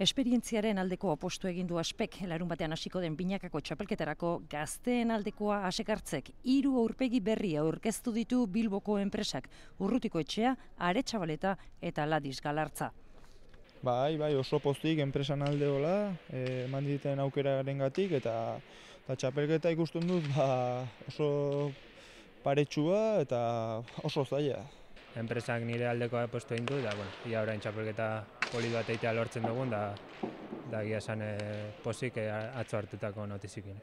Esperientziaren aldeko opostu egin du aspek larun batean hasiko den binakako txapelketarako gazteen aldekoa asekartzek hiru aurpegi berri aurkeztu ditu Bilboko enpresak urrutiko etxea aretsabaleta eta ladiz galartza. Bai, bai, oso postik enpresan aldeola, eh manditen aukeragarengatik eta eta txapelketa ikusten dut ba, oso paretsua eta oso zaila enpresak nire aldeko apostu egin du, da, bueno, ia orain txapelketa poli bat lortzen dugun, da, da, gira esan eh, pozik eh, atzo hartutako notizikin.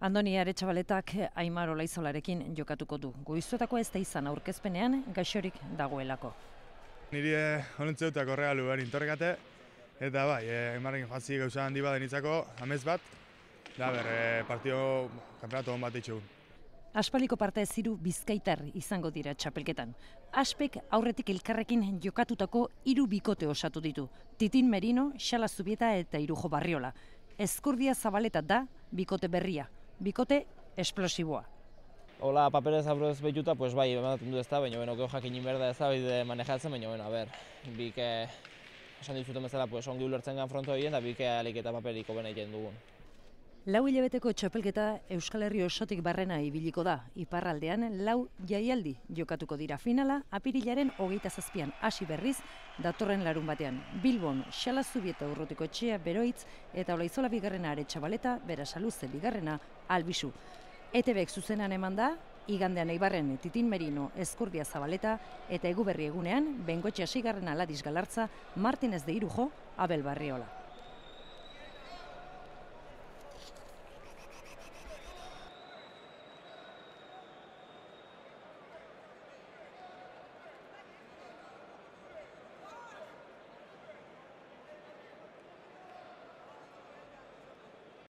Andoni Aretsabaletak eh, Aimar Olaizolarekin jokatuko du. Goizuetako ez da izan aurkezpenean gaixorik dagoelako. Niri honetze dutak horrega luen eta bai, Aimarrekin fazi gauza handi baden itzako, amez bat, da, ber, partio, kamperatu hon bat itxu. Aspaliko parte ez ziru bizkaitar izango dira txapelketan. Aspek aurretik elkarrekin jokatutako hiru bikote osatu ditu. Titin Merino, Xala Zubieta eta Irujo Barriola. Ezkurdia zabaleta da, bikote berria. Bikote esplosiboa. Hola, papeles abroz behituta, pues bai, ematen du ez da, baina, okeo jakin inberda ez da, bide manejatzen, baina, a ber, bike... Esan ditutu mezela, pues, ongi ulertzen gan fronto egin, da bikea aliketa paperiko dugun. Lau hilabeteko txapelketa Euskal Herri osotik barrena ibiliko da. Iparraldean lau jaialdi jokatuko dira finala, apirilaren hogeita zazpian hasi berriz, datorren larun batean. Bilbon, xalazubieta urrotiko etxea beroitz eta olaizola bigarrena are txabaleta, berasaluze bigarrena, albizu. Etebek zuzenan eman da, Igandean Eibarren Titin Merino Eskurdia Zabaleta eta Eguberri egunean Bengotxe Sigarren Aladiz Galartza Martinez de Irujo Abel Barriola.